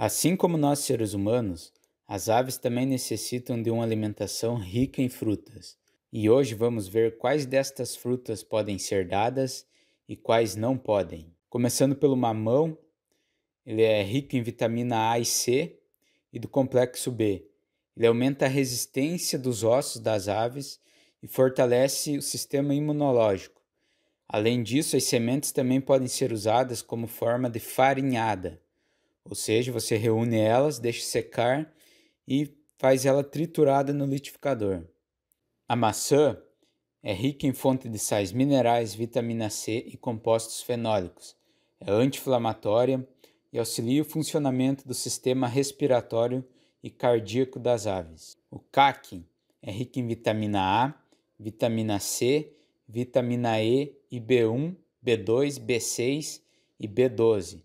Assim como nós seres humanos, as aves também necessitam de uma alimentação rica em frutas. E hoje vamos ver quais destas frutas podem ser dadas e quais não podem. Começando pelo mamão, ele é rico em vitamina A e C e do complexo B. Ele aumenta a resistência dos ossos das aves e fortalece o sistema imunológico. Além disso, as sementes também podem ser usadas como forma de farinhada ou seja, você reúne elas, deixa secar e faz ela triturada no litificador. A maçã é rica em fonte de sais minerais, vitamina C e compostos fenólicos. É anti-inflamatória e auxilia o funcionamento do sistema respiratório e cardíaco das aves. O caqui é rico em vitamina A, vitamina C, vitamina E e B1, B2, B6 e B12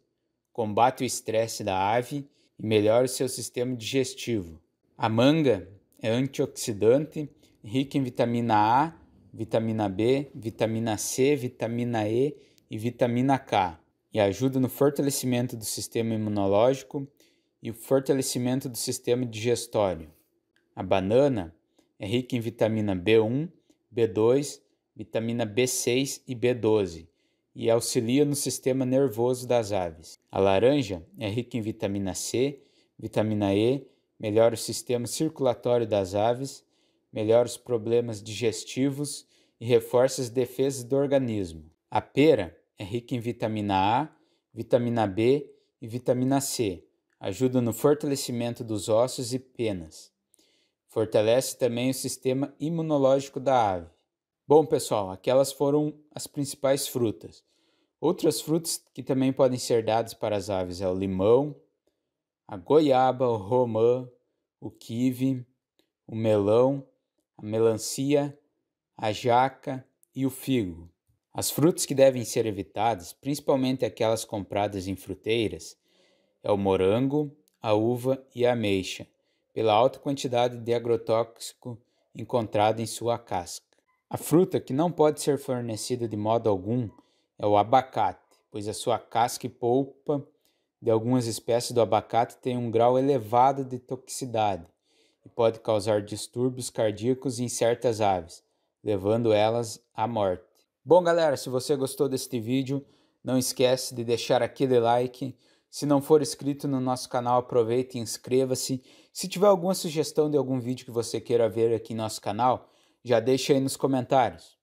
combate o estresse da ave e melhora o seu sistema digestivo. A manga é antioxidante, rica em vitamina A, vitamina B, vitamina C, vitamina E e vitamina K, e ajuda no fortalecimento do sistema imunológico e o fortalecimento do sistema digestório. A banana é rica em vitamina B1, B2, vitamina B6 e B12 e auxilia no sistema nervoso das aves. A laranja é rica em vitamina C, vitamina E, melhora o sistema circulatório das aves, melhora os problemas digestivos e reforça as defesas do organismo. A pera é rica em vitamina A, vitamina B e vitamina C, ajuda no fortalecimento dos ossos e penas. Fortalece também o sistema imunológico da ave. Bom, pessoal, aquelas foram as principais frutas. Outras frutas que também podem ser dadas para as aves é o limão, a goiaba, o romã, o kiwi, o melão, a melancia, a jaca e o figo. As frutas que devem ser evitadas, principalmente aquelas compradas em fruteiras, é o morango, a uva e a ameixa, pela alta quantidade de agrotóxico encontrado em sua casca. A fruta que não pode ser fornecida de modo algum é o abacate, pois a sua casca e polpa de algumas espécies do abacate tem um grau elevado de toxicidade e pode causar distúrbios cardíacos em certas aves, levando elas à morte. Bom, galera, se você gostou deste vídeo, não esquece de deixar aquele like. Se não for inscrito no nosso canal, aproveite e inscreva-se. Se tiver alguma sugestão de algum vídeo que você queira ver aqui em nosso canal, já deixa aí nos comentários.